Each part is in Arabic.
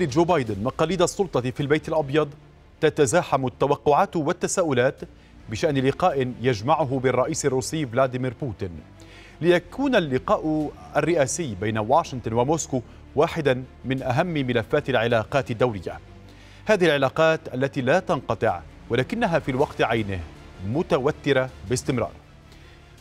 جو بايدن مقاليد السلطة في البيت الأبيض تتزاحم التوقعات والتساؤلات بشأن لقاء يجمعه بالرئيس الروسي فلاديمير بوتين ليكون اللقاء الرئاسي بين واشنطن وموسكو واحدا من أهم ملفات العلاقات الدولية هذه العلاقات التي لا تنقطع ولكنها في الوقت عينه متوترة باستمرار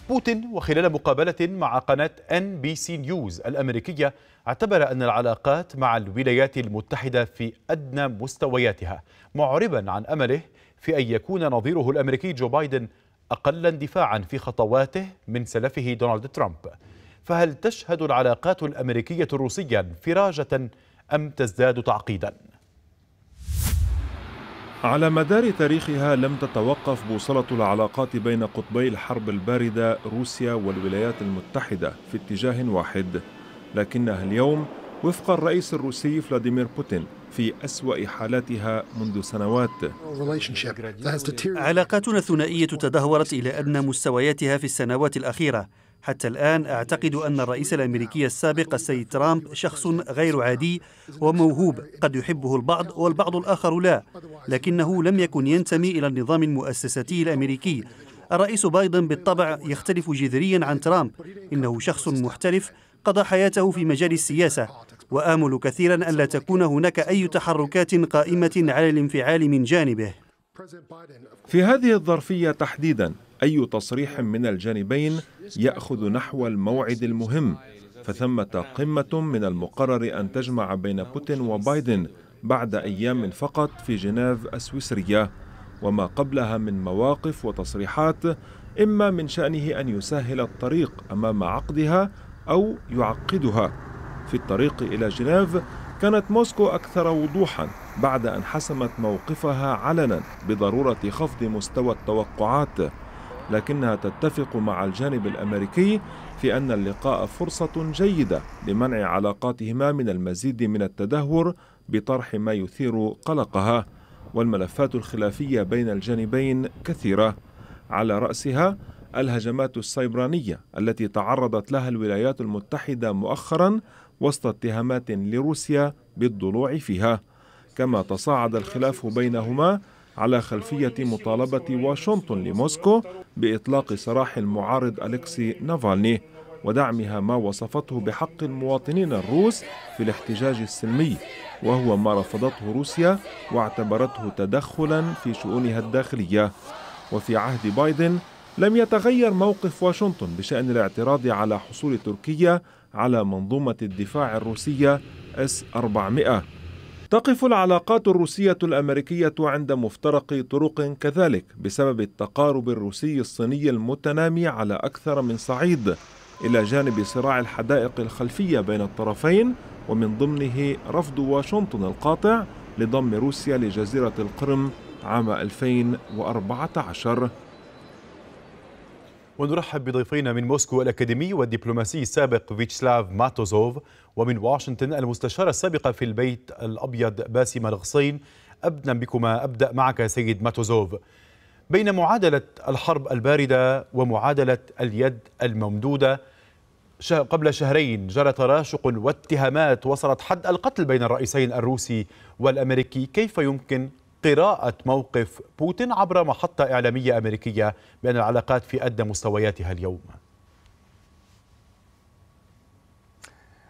بوتين وخلال مقابلة مع قناة ان بي سي نيوز الامريكية اعتبر ان العلاقات مع الولايات المتحدة في ادنى مستوياتها معربا عن امله في ان يكون نظيره الامريكي جو بايدن اقل اندفاعا في خطواته من سلفه دونالد ترامب. فهل تشهد العلاقات الامريكية الروسية انفراجة ام تزداد تعقيدا؟ على مدار تاريخها لم تتوقف بوصلة العلاقات بين قطبي الحرب الباردة روسيا والولايات المتحدة في اتجاه واحد لكنها اليوم وفق الرئيس الروسي فلاديمير بوتين في أسوأ حالاتها منذ سنوات علاقاتنا الثنائية تدهورت إلى أدنى مستوياتها في السنوات الأخيرة حتى الآن أعتقد أن الرئيس الأمريكي السابق السيد ترامب شخص غير عادي وموهوب قد يحبه البعض والبعض الآخر لا لكنه لم يكن ينتمي إلى النظام المؤسساتي الأمريكي الرئيس بايدن بالطبع يختلف جذريا عن ترامب إنه شخص محترف قضى حياته في مجال السياسة وآمل كثيرا أن لا تكون هناك أي تحركات قائمة على الانفعال من جانبه في هذه الظرفية تحديدا أي تصريح من الجانبين يأخذ نحو الموعد المهم فثمة قمة من المقرر أن تجمع بين بوتين وبايدن بعد أيام فقط في جنيف السويسرية وما قبلها من مواقف وتصريحات إما من شأنه أن يسهل الطريق أمام عقدها أو يعقدها في الطريق إلى جنيف كانت موسكو أكثر وضوحاً بعد أن حسمت موقفها علنا بضرورة خفض مستوى التوقعات لكنها تتفق مع الجانب الامريكي في ان اللقاء فرصه جيده لمنع علاقاتهما من المزيد من التدهور بطرح ما يثير قلقها والملفات الخلافيه بين الجانبين كثيره على راسها الهجمات السيبرانيه التي تعرضت لها الولايات المتحده مؤخرا وسط اتهامات لروسيا بالضلوع فيها كما تصاعد الخلاف بينهما على خلفية مطالبة واشنطن لموسكو بإطلاق سراح المعارض أليكسي نافالني ودعمها ما وصفته بحق المواطنين الروس في الاحتجاج السلمي وهو ما رفضته روسيا واعتبرته تدخلا في شؤونها الداخلية وفي عهد بايدن لم يتغير موقف واشنطن بشأن الاعتراض على حصول تركيا على منظومة الدفاع الروسية S-400 تقف العلاقات الروسية الأمريكية عند مفترق طرق كذلك بسبب التقارب الروسي الصيني المتنامي على أكثر من صعيد إلى جانب صراع الحدائق الخلفية بين الطرفين ومن ضمنه رفض واشنطن القاطع لضم روسيا لجزيرة القرم عام 2014 ونرحب بضيفينا من موسكو الأكاديمي والدبلوماسي السابق فيتشلاف ماتوزوف ومن واشنطن المستشارة السابقة في البيت الأبيض باسمة الغصين أبدأ بكما أبدأ معك سيد ماتوزوف بين معادلة الحرب الباردة ومعادلة اليد الممدودة قبل شهرين جرى تراشق واتهامات وصلت حد القتل بين الرئيسين الروسي والأمريكي كيف يمكن قراءة موقف بوتين عبر محطة إعلامية أمريكية بأن العلاقات في أدنى مستوياتها اليوم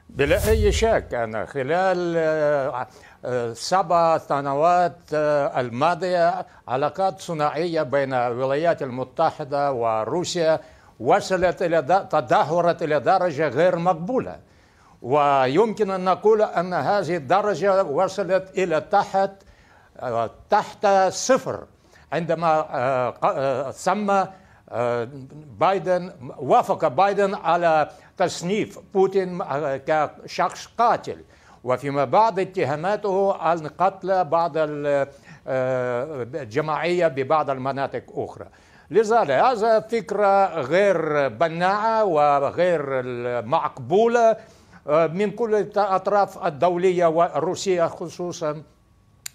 بلا أي شك أنا خلال آه، سبع سنوات آه، الماضية علاقات صناعية بين الولايات المتحدة وروسيا وصلت إلى تدهورت إلى درجة غير مقبولة ويمكن أن نقول أن هذه الدرجة وصلت إلى تحت آه، تحت صفر عندما آه، آه، سمى بايدن وافق بايدن على تصنيف بوتين كشخص قاتل وفيما بعد اتهاماته عن قتل بعض الجماعية ببعض المناطق أخرى لذلك هذا فكرة غير بناعة وغير معقبولة من كل الأطراف الدولية والروسية خصوصاً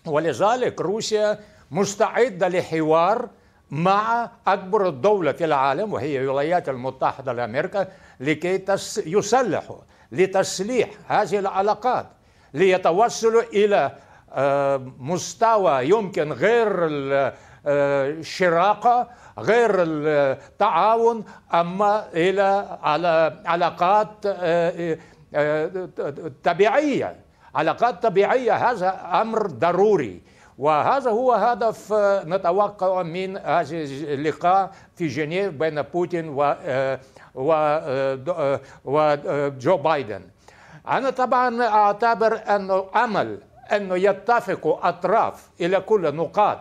ولذلك روسيا مستعدة لحوار مع أكبر الدولة في العالم وهي الولايات المتحدة الأمريكا لكي يسلحوا لتسليح هذه العلاقات ليتوصلوا إلى آه، مستوى يمكن غير الشراقه آه، غير التعاون أما إلى على علاقات آه، طبيعية علاقات طبيعية هذا أمر ضروري وهذا هو هدف آه، نتوقع من هذا اللقاء في جنيف بين بوتين و آه، و آه، وجو بايدن أنا طبعا أعتبر أنه أمل أنه يتفق أطراف إلى كل نقاط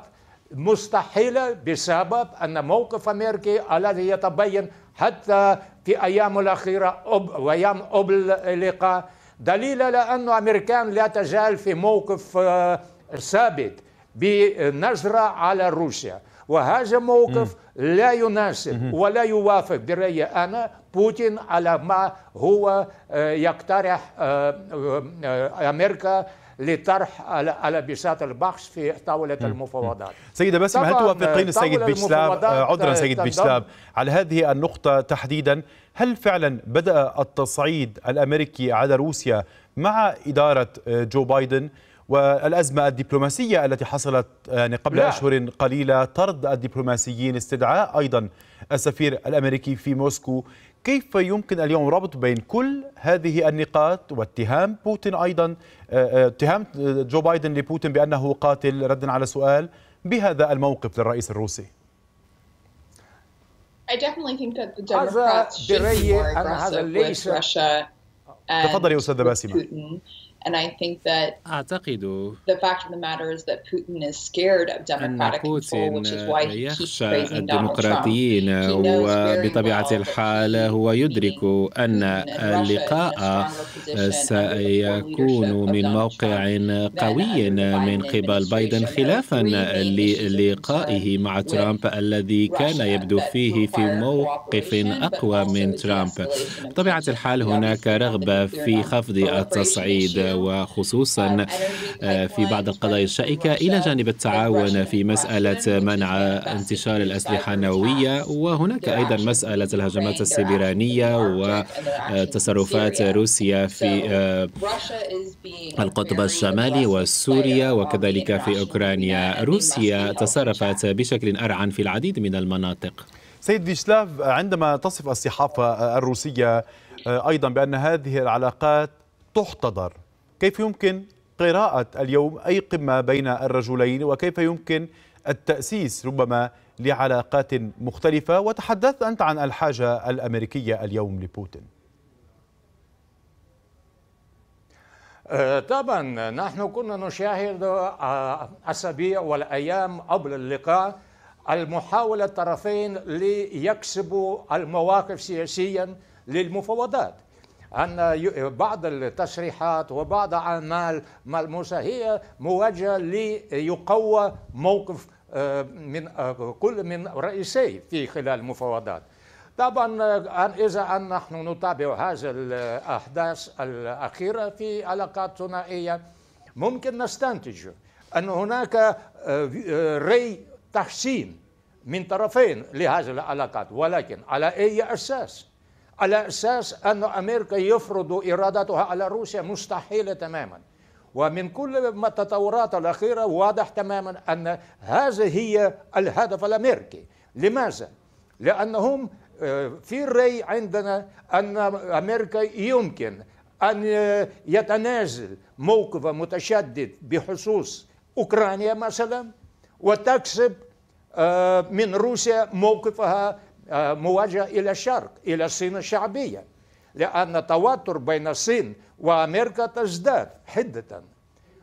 مستحيلة بسبب أن موقف أمريكي الذي يتبين حتى في أيام الأخيرة وأيام قبل اللقاء دليل على أن أمريكان لا تزال في موقف آه، ثابت بنجرة على روسيا وهذا موقف لا يناسب ولا يوافق برأيي أنا بوتين على ما هو آه، يقترح آه، أمريكا لطرح على البخش في طاولة المفاوضات سيدة باسم هل توافقين السيد بيشلاب عذرا سيد بيشلاب على هذه النقطة تحديدا هل فعلا بدأ التصعيد الأمريكي على روسيا مع إدارة آه، جو بايدن والأزمة الدبلوماسية التي حصلت آه، يعني قبل لا. أشهر قليلة طرد الدبلوماسيين استدعاء أيضا السفير الأمريكي في موسكو كيف يمكن اليوم ربط بين كل هذه النقاط واتهام بوتين ايضا آه، آه، اتهام آه، جو بايدن لبوتين بانه قاتل ردا على سؤال بهذا الموقف للرئيس الروسي؟ هذا برأيي أن هذا ليس تفضل يا أستاذة باسمة And I think that أعتقد the fact of the matter is that Putin is scared of democratic control, which is why he keeps praising Donald Trump. وبطبيعة الحال هو يدرك أن اللقاء سيكون من موقع قوي من قبل بايدن خلافا للقائه مع ترامب الذي كان يبدو فيه في موقف أقوى من ترامب. بطبيعة الحال هناك رغبة في خفض التصعيد وخصوصا آه، في بعض القضايا الشائكة إلى جانب التعاون في مسألة منع انتشار الأسلحة النووية وهناك أيضا مسألة الهجمات السبرانية وتصرفات روسيا في آه، القطب الشمالي وسوريا وكذلك في أوكرانيا روسيا تصرفت بشكل أرعن في العديد من المناطق سيد فيشلاف عندما تصف الصحافة الروسية آه، أيضا بأن هذه العلاقات تحتضر كيف يمكن قراءة اليوم أي قمة بين الرجلين وكيف يمكن التأسيس ربما لعلاقات مختلفة وتحدثت أنت عن الحاجة الأمريكية اليوم لبوتين أه، طبعا نحن كنا نشاهد أه، أسابيع والأيام قبل اللقاء المحاولة الطرفين ليكسبوا المواقف سياسيا للمفاوضات أن بعض التصريحات وبعض أعمال ملموسة هي موجهة ليقوى موقف آه، من آه، كل من رئيسي في خلال المفاوضات طبعا آه، إذا أن نحن نتابع هذه الأحداث الأخيرة في علاقات ثنائية ممكن نستنتج أن هناك ري تحسين من طرفين لهذه العلاقات ولكن على أي أساس؟ على اساس ان امريكا يفرض ارادتها على روسيا مستحيله تماما ومن كل ما التطورات الاخيره واضح تماما ان هذا هي الهدف الامريكي لماذا لانهم آه، في الرأي عندنا ان امريكا يمكن ان يتنازل موقف متشدد بخصوص اوكرانيا مثلا وتكسب آه، من روسيا موقفها آه، مواجهة إلى الشرق إلى الصين الشعبية لأن التوتر بين الصين وأمريكا تزداد حدة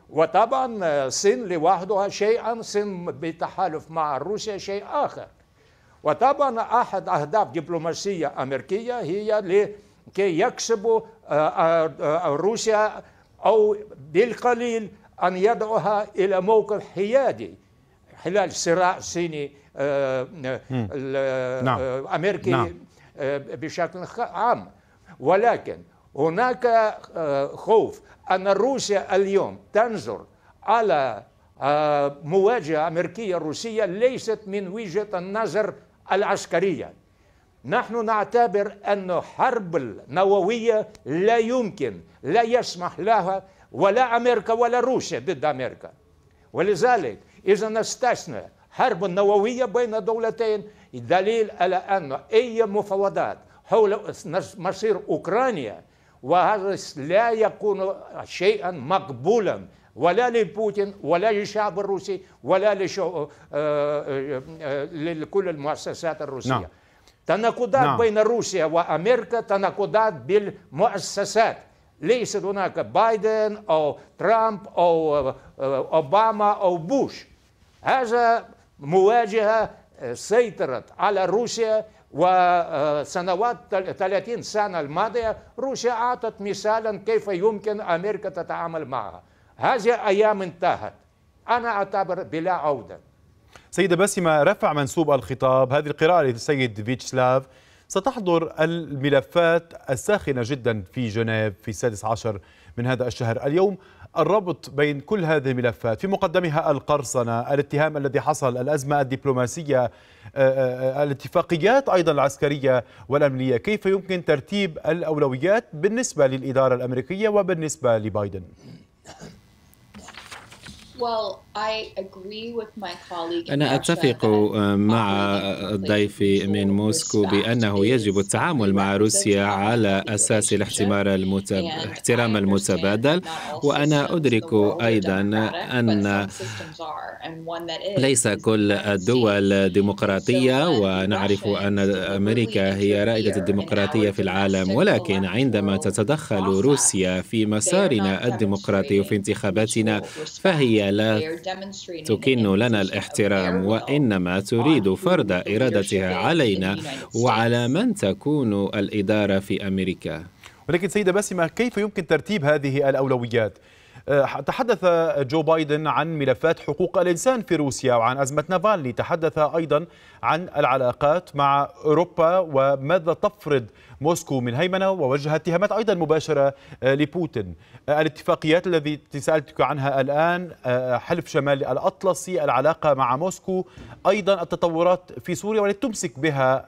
وطبعا آه، الصين لوحدها شيئا الصين بتحالف مع روسيا شيء آخر وطبعا أحد أهداف دبلوماسية أمريكية هي لكي يكسبوا آه، روسيا أو بالقليل أن يدعوها إلى موقف حيادي خلال الصراع الصيني الامريكي آه، آه، آه، نعم. نعم. بشكل عام ولكن هناك خوف ان روسيا اليوم تنظر على مواجهه امريكيه روسيه ليست من وجهه النظر العسكريه نحن نعتبر أن حرب النووية لا يمكن لا يسمح لها ولا أمريكا ولا روسيا ضد أمريكا ولذلك إذا استثنى حرب نووية بين دولتين دليل على أن أي مفاوضات حول مصير أوكرانيا وهذا لا يكون شيئا مقبولا ولا لبوتين ولا للشعب الروسي ولا لشو... آه، آه، آه، لكل المؤسسات الروسية نعم. تناقضات نعم. بين روسيا وأمريكا تناقضات بالمؤسسات ليس هناك بايدن أو ترامب أو أوباما أو بوش هذا مواجهة آه، سيطرت على روسيا وسنوات 30 سنة الماضية روسيا أعطت مثالا كيف يمكن أمريكا تتعامل معها هذه أيام انتهت أنا أعتبر بلا عودة سيدة باسمة رفع منسوب الخطاب هذه القراءة للسيد فيتشلاف ستحضر الملفات الساخنة جدا في جنيف في السادس عشر من هذا الشهر اليوم الربط بين كل هذه الملفات في مقدمها القرصنة الاتهام الذي حصل الأزمة الدبلوماسية آه، آه، الاتفاقيات أيضا العسكرية والأمنية كيف يمكن ترتيب الأولويات بالنسبة للإدارة الأمريكية وبالنسبة لبايدن أنا أتفق آه، مع ضيفي من موسكو بأنه يجب التعامل مع روسيا على أساس الاحترام المتب... الاحترام المتبادل وأنا أدرك أيضا أن ليس كل الدول ديمقراطية ونعرف أن أمريكا هي رائدة الديمقراطية في العالم ولكن عندما تتدخل روسيا في مسارنا الديمقراطي وفي انتخاباتنا فهي هي لا تكن لنا الاحترام وإنما تريد فرض إرادتها علينا وعلى من تكون الإدارة في أمريكا ولكن سيدة باسمة كيف يمكن ترتيب هذه الأولويات؟ آه، تحدث جو بايدن عن ملفات حقوق الإنسان في روسيا وعن أزمة نافالني تحدث أيضا عن العلاقات مع أوروبا وماذا تفرض موسكو من هيمنة ووجه اتهامات أيضا مباشرة آه، لبوتين آه، الاتفاقيات التي سألتك عنها الآن آه، حلف شمال الأطلسي العلاقة مع موسكو أيضا التطورات في سوريا والتي تمسك بها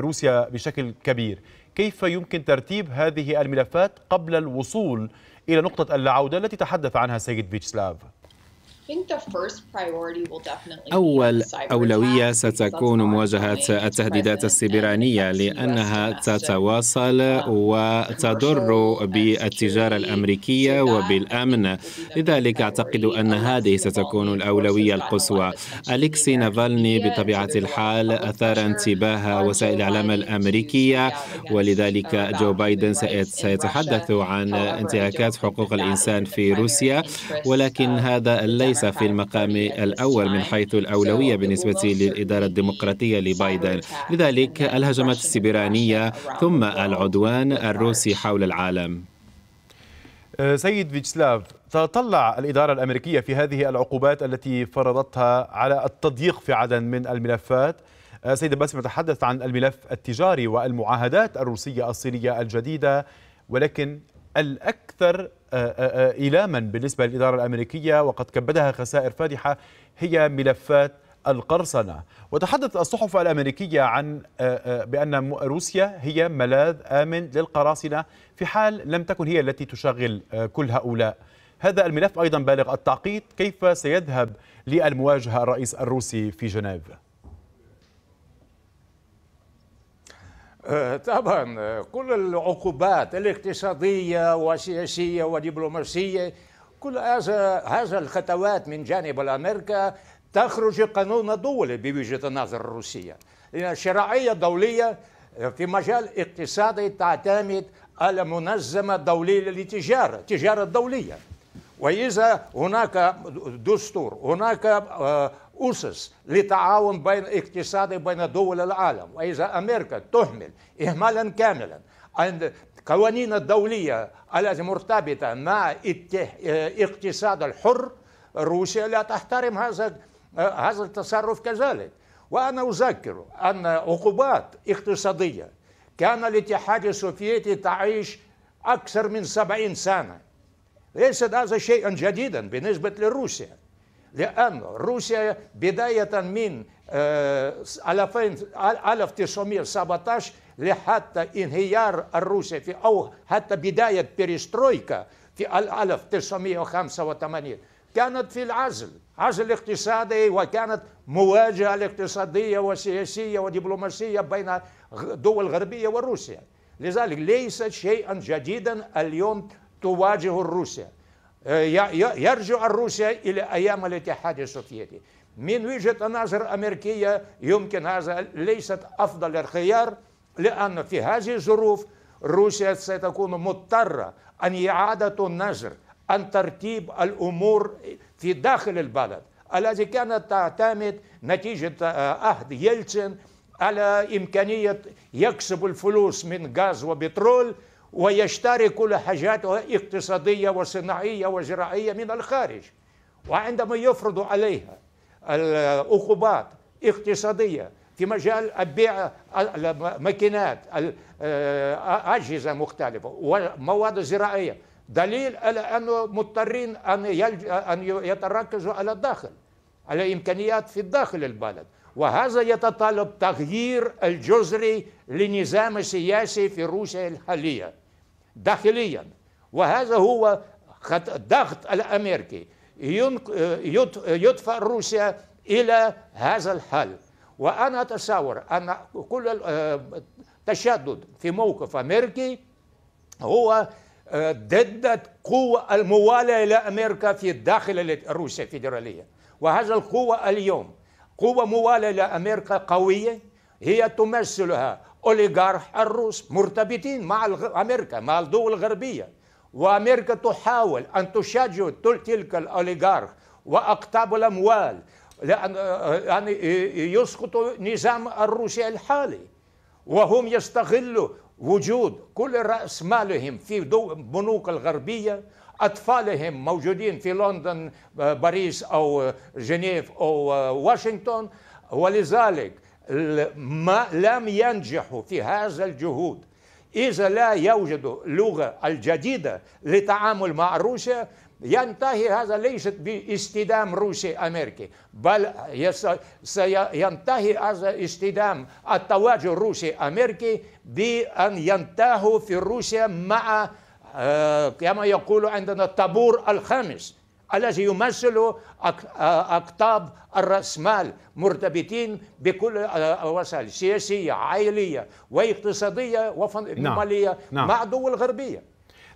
روسيا بشكل كبير كيف يمكن ترتيب هذه الملفات قبل الوصول إلى نقطة العودة التي تحدث عنها سيد فيتشلاف؟ أول أولوية ستكون مواجهة التهديدات السيبرانية لأنها تتواصل um, وتضر بالتجارة الأمريكية وبالأمن لذلك أعتقد أن هذه ستكون الأولوية القصوى أليكسي نافالني بطبيعة الحال أثار انتباه وسائل الإعلام الأمريكية ولذلك جو بايدن سيتحدث عن انتهاكات حقوق الإنسان في روسيا ولكن هذا ليس ليس في المقام الأول من حيث الأولوية بالنسبة للإدارة الديمقراطية لبايدن لذلك الهجمات السيبرانية ثم العدوان الروسي حول العالم أه، سيد فيتسلاف تطلع الإدارة الأمريكية في هذه العقوبات التي فرضتها على التضييق في عدد من الملفات أه، سيد باسم تحدث عن الملف التجاري والمعاهدات الروسية الصينية الجديدة ولكن الأكثر آه، آه، آه، إيلاما بالنسبة للإدارة الأمريكية وقد كبدها خسائر فادحة هي ملفات القرصنة وتحدث الصحف الأمريكية عن بأن روسيا هي ملاذ آمن للقراصنة في حال لم تكن هي التي تشغل كل هؤلاء هذا الملف أيضا بالغ التعقيد كيف سيذهب للمواجهة الرئيس الروسي في جنيف؟ آه، طبعا آه، كل العقوبات الاقتصادية والسياسية والدبلوماسية كل هذا هذا الخطوات من جانب الأمريكا تخرج قانون دولي بوجهة النظر الروسية الشرعية الدولية آه، في مجال اقتصادي تعتمد على منظمة دولية للتجارة التجاره الدوليه وإذا هناك دستور هناك أسس لتعاون بين اقتصادي بين دول العالم وإذا أمريكا تهمل إهمالا كاملا القوانين الدولية التي مرتبطة مع آه، اقتصاد الحر روسيا لا تحترم هذا آه، هذا التصرف كذلك وأنا أذكر أن عقوبات اقتصادية كان الاتحاد السوفيتي تعيش أكثر من سبعين سنة ليس هذا شيئا جديدا بالنسبة لروسيا لأن روسيا بداية من 1917 آه، لحتى انهيار الروسي في أو حتى بداية بيريسترويكا في 1985 كانت في العزل عزل اقتصادي وكانت مواجهة الاقتصادية وسياسية ودبلوماسية بين دول الغربية وروسيا لذلك ليس شيئا جديدا اليوم تواجه روسيا آه، يرجع الروسيا إلى أيام الاتحاد السوفيتي من وجهة نظر أمريكية يمكن هذا ليست أفضل الخيار لأن في هذه الظروف روسيا ستكون مضطرة أن إعادة النظر أن ترتيب الأمور في داخل البلد الذي كانت تعتمد نتيجة آه، عهد يلتسن على إمكانية يكسب الفلوس من غاز وبترول ويشتري كل اقتصادية وصناعية وزراعية من الخارج وعندما يفرض عليها العقوبات اقتصادية في مجال بيع الماكينات آه، أجهزة مختلفة ومواد زراعية دليل على أنه مضطرين أن يتركزوا على الداخل على إمكانيات في الداخل البلد وهذا يتطلب تغيير الجذري للنظام السياسي في روسيا الحالية داخليا وهذا هو الضغط الأمريكي يدفع روسيا إلى هذا الحل وأنا أتصور أن كل التشدد آه، في موقف أمريكي هو آه، ضد قوة الموالية لأمريكا في داخل روسيا الفيدرالية وهذا القوة اليوم قوة موالية لأمريكا قوية هي تمثلها أوليغارح الروس مرتبطين مع أمريكا مع الدول الغربية وأمريكا تحاول أن تشجع تلك الأوليغارح وأقطاب الأموال لأن آه، يعني آه، آه، يسقط نظام الروسي الحالي وهم يستغلوا وجود كل رأس مالهم في بنوك الغربية أطفالهم موجودين في لندن آه، باريس أو آه، جنيف أو آه، واشنطن ولذلك ما لم ينجحوا في هذا الجهود إذا لا يوجد لغة الجديدة للتعامل مع روسيا ينتهي هذا ليست باستدام روسي أمريكي بل سينتهي هذا استدام التواجد الروسي أمريكي بأن ينتهوا في روسيا مع آه، كما يقول عندنا الطابور الخامس الذي يمثل أقطاب آه، الرأسمال مرتبطين بكل الوسائل آه، السياسية عائلية واقتصادية ومالية نعم،, نعم. مع الدول الغربيه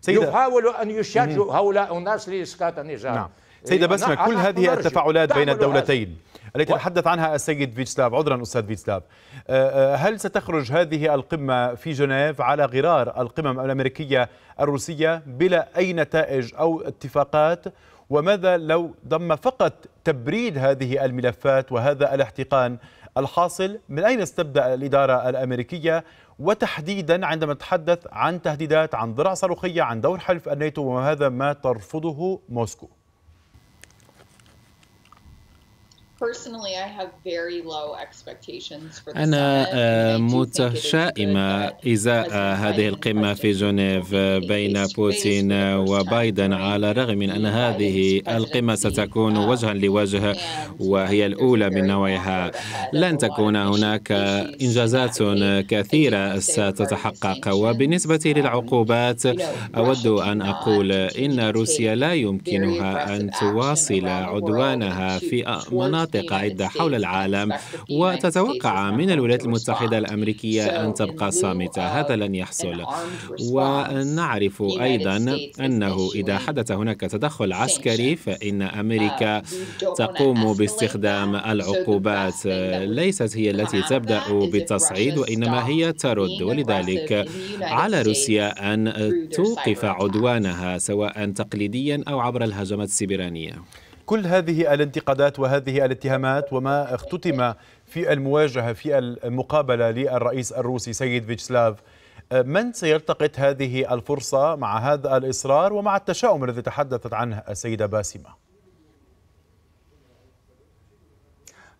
سيدة. يحاول أن يشجعوا هؤلاء الناس لإسقاط النظام نعم. سيدة إيه، بسمة كل هذه التفاعلات بين الدولتين التي تحدث عنها السيد فيتسلاف عذرا أستاذ فيتسلاف آه، آه، هل ستخرج هذه القمة في جنيف على غرار القمم الأمريكية الروسية بلا أي نتائج أو اتفاقات وماذا لو ضم فقط تبريد هذه الملفات وهذا الاحتقان الحاصل من أين استبدأ الإدارة الأمريكية وتحديدا عندما تحدث عن تهديدات عن ذرع صاروخية عن دور حلف الناتو وهذا ما ترفضه موسكو أنا آه, متشائمة إزاء آه, هذه القمة في جنيف آه, بين بوتين وبايدن على الرغم من أن هذه القمة ستكون وجها لوجه وهي الأولى من نوعها لن تكون هناك إنجازات كثيرة ستتحقق وبالنسبة um, للعقوبات أود أن أقول إن روسيا لا يمكنها أن تواصل عدوانها في مناطق مناطق عدة حول العالم وتتوقع من الولايات المتحدة الأمريكية أن تبقى صامتة هذا لن يحصل ونعرف أيضا أنه إذا حدث هناك تدخل عسكري فإن أمريكا uh, تقوم باستخدام العقوبات ليست هي التي تبدأ بالتصعيد وإنما هي ترد ولذلك على روسيا أن توقف عدوانها سواء تقليديا أو عبر الهجمات السبرانية كل هذه الانتقادات وهذه الاتهامات وما اختتم في المواجهة في المقابلة للرئيس الروسي سيد فيتسلاف آه، من سيلتقط هذه الفرصة مع هذا الإصرار ومع التشاؤم الذي تحدثت عنه السيدة باسمة؟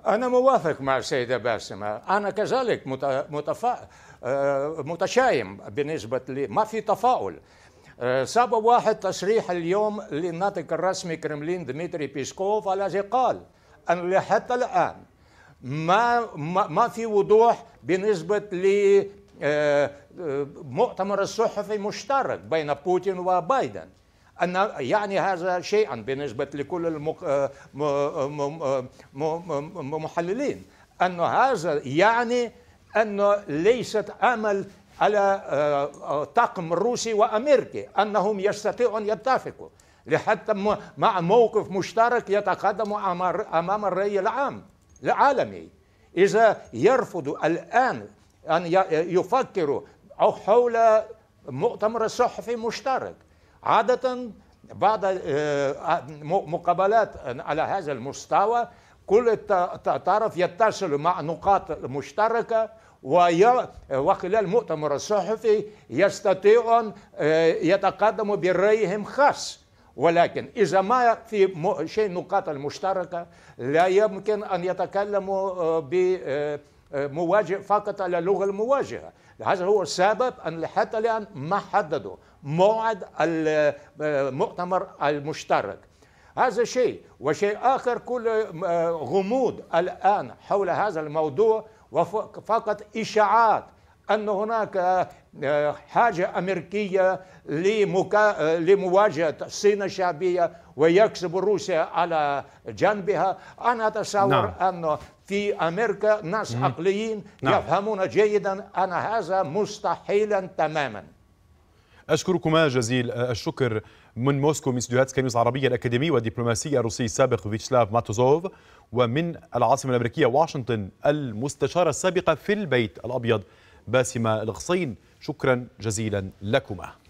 أنا موافق مع السيدة باسمة أنا كذلك متفائل آه، متشائم بالنسبة لي ما في تفاؤل آه، سبب واحد تصريح اليوم للناطق الرسمي كرملين ديمتري بيسكوف الذي قال أن حتى الآن ما ما في وضوح بالنسبة ل آه، آه، مؤتمر الصحفي مشترك بين بوتين وبايدن أن يعني هذا شيئا بالنسبة لكل المحللين أن هذا يعني أنه ليست أمل على الطاقم آه، آه، الروسي وامريكي انهم يستطيعون يتفقوا لحتى مع موقف مشترك يتقدم امام الراي العام العالمي اذا يرفض الان ان يفكروا حول مؤتمر صحفي مشترك عاده بعد آه، مقابلات على هذا المستوى كل طرف يتصل مع نقاط مشتركه وخلال المؤتمر الصحفي يستطيعون آه، يتقدموا برأيهم خاص ولكن إذا ما في شيء نقاط المشتركة لا يمكن أن يتكلموا آه، بمواجهة آه، فقط على اللغة المواجهة هذا هو السبب أن حتى الآن ما حددوا موعد المؤتمر المشترك هذا شيء وشيء آخر كل غموض الآن حول هذا الموضوع وفقط إشاعات أن هناك آه، حاجة أمريكية لمكا... آه، لمواجهة الصين الشعبية ويكسب روسيا على جنبها أنا أتصور نعم. أن في أمريكا ناس مم. عقليين نعم. يفهمون جيدا أن هذا مستحيلا تماما أشكركما جزيل آه، الشكر من موسكو من استديوهات سكانيوس العربية الأكاديمي والدبلوماسي الروسي السابق فيتشلاف ماتوزوف ومن العاصمة الأمريكية واشنطن المستشارة السابقة في البيت الأبيض باسمة الغصين شكرا جزيلا لكما